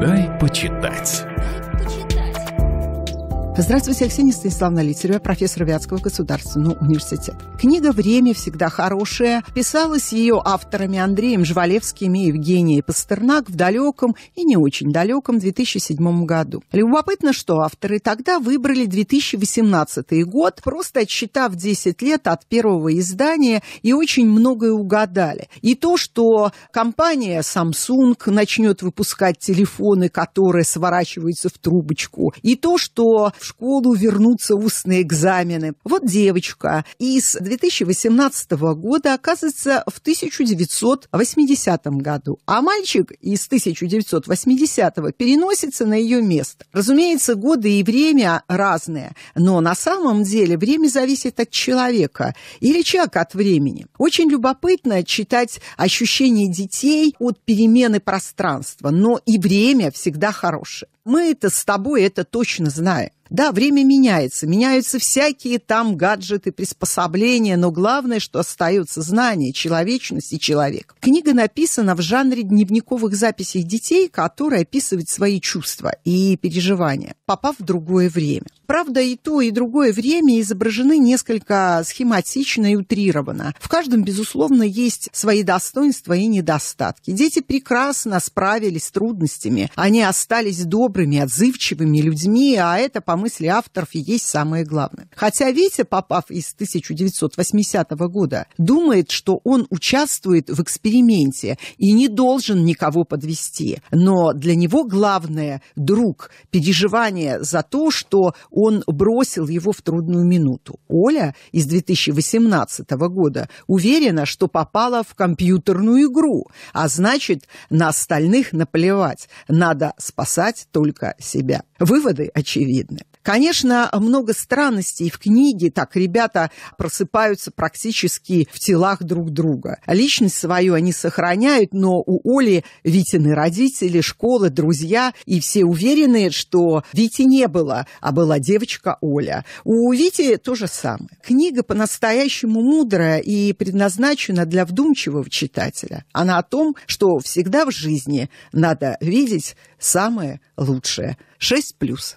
Дай почитать. Здравствуйте, Ксения Станиславна Литерева, профессор Вятского государственного университета. Книга «Время всегда хорошее» писалась ее авторами Андреем Жвалевским и Евгенией Пастернак в далеком и не очень далеком 2007 году. Любопытно, что авторы тогда выбрали 2018 год, просто отсчитав 10 лет от первого издания и очень многое угадали. И то, что компания Samsung начнет выпускать телефоны, которые сворачиваются в трубочку, и то, что в школу вернутся устные экзамены. Вот девочка из 2018 года оказывается в 1980 году, а мальчик из 1980 переносится на ее место. Разумеется, годы и время разные, но на самом деле время зависит от человека или человек от времени. Очень любопытно читать ощущения детей от перемены пространства, но и время всегда хорошее. Мы это с тобой это точно знаем. Да, время меняется, меняются всякие там гаджеты, приспособления, но главное, что остаются знания, человечность и человек. Книга написана в жанре дневниковых записей детей, которые описывают свои чувства и переживания, попав в другое время. Правда, и то, и другое время изображены несколько схематично и утрированно. В каждом, безусловно, есть свои достоинства и недостатки. Дети прекрасно справились с трудностями. Они остались добрыми, отзывчивыми людьми, а это, по мысли авторов, и есть самое главное. Хотя Витя, попав из 1980 года, думает, что он участвует в эксперименте и не должен никого подвести. Но для него главное – друг, переживание за то, что он бросил его в трудную минуту. Оля из 2018 года уверена, что попала в компьютерную игру, а значит, на остальных наплевать. Надо спасать только себя. Выводы очевидны. Конечно, много странностей в книге, так ребята просыпаются практически в телах друг друга. Личность свою они сохраняют, но у Оли Витины родители, школа, друзья, и все уверены, что Вити не было, а была девочка Оля. У Вити то же самое. Книга по-настоящему мудрая и предназначена для вдумчивого читателя. Она о том, что всегда в жизни надо видеть самое лучшее. 6 плюс.